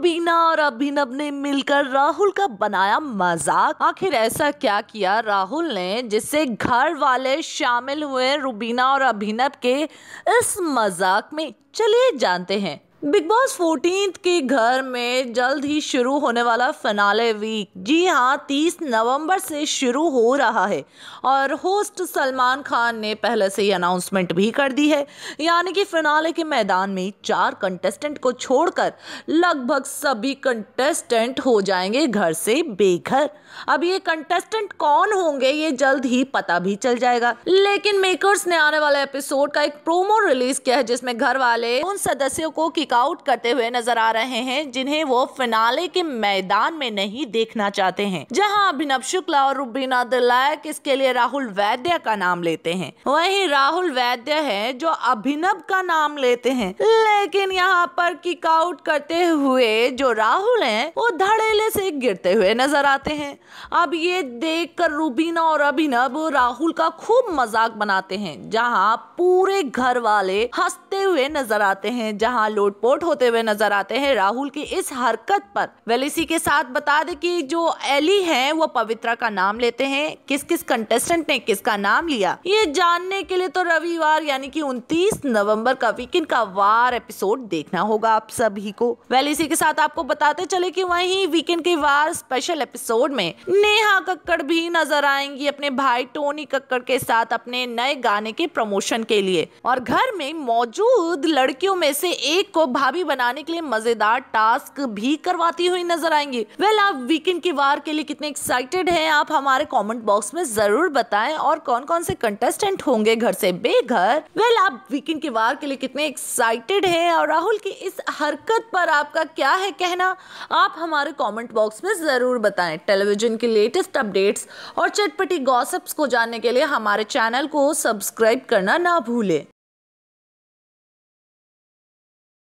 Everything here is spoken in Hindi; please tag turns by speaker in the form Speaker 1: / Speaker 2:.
Speaker 1: बीना और अभिनव ने मिलकर राहुल का बनाया मजाक आखिर ऐसा क्या किया राहुल ने जिससे घर वाले शामिल हुए रुबीना और अभिनव के इस मजाक में चलिए जानते हैं बिग बॉस फोर्टीन के घर में जल्द ही शुरू होने वाला फिनाले वीक जी हाँ 30 नवंबर से शुरू हो रहा है और होस्ट सलमान खान ने पहले से ही अनाउंसमेंट भी कर दी है यानी कि फिनाले के मैदान में चार कंटेस्टेंट को छोड़कर लगभग सभी कंटेस्टेंट हो जाएंगे घर से बेघर अब ये कंटेस्टेंट कौन होंगे ये जल्द ही पता भी चल जाएगा लेकिन मेकर्स ने आने वाले एपिसोड का एक प्रोमो रिलीज किया है जिसमें घर वाले उन सदस्यों को की चेकआउट करते हुए नजर आ रहे हैं जिन्हें वो फिनाले के मैदान में नहीं देखना चाहते हैं जहां अभिनव शुक्ला और रुबीना दिलायक इसके लिए राहुल वैद्य का नाम लेते हैं वही राहुल वैद्य है जो अभिनव का नाम लेते हैं लेकिन यहाँ पर किक आउट करते हुए जो राहुल है वो धड़ेले से गिरते हुए नजर आते हैं अब ये कर रूबीना और अभिनव राहुल का खूब मजाक बनाते हैं जहाँ पूरे घर वाले हंसते हुए नजर आते हैं जहां लोटपोट होते हुए नजर आते हैं राहुल की इस हरकत पर वेलिसी के साथ बता दे कि जो एली हैं वो पवित्रा का नाम लेते हैं किस किस कंटेस्टेंट ने किसका नाम लिया ये जानने के लिए तो रविवार यानी कि 29 नवंबर का वीकेंड का वार एपिसोड देखना होगा आप सभी को वेल इसी के साथ आपको बताते चले की वही वीकेंड के वार स्पेशल एपिसोड में नेहा कक्कड़ भी नजर आएंगी अपने भाई टोनी कक्कड़ के साथ अपने नए गाने के प्रमोशन के लिए और घर में मौजूद खुद लड़कियों में से एक को भाभी बनाने के लिए मजेदार टास्क भी करवाती हुई नजर आएंगी वेल आप वीकेंड की वार के लिए कितने एक्साइटेड हैं आप हमारे कमेंट बॉक्स में जरूर बताएं और कौन कौन से कंटेस्टेंट होंगे घर से बेघर वेल आप वीकेंड की वार के लिए कितने एक्साइटेड हैं और राहुल की इस हरकत पर आपका क्या है कहना आप हमारे कॉमेंट बॉक्स में जरूर बताएं टेलीविजन की लेटेस्ट अपडेट्स और चटपटी गॉसिप्स को जानने के लिए हमारे चैनल को सब्सक्राइब करना ना भूलें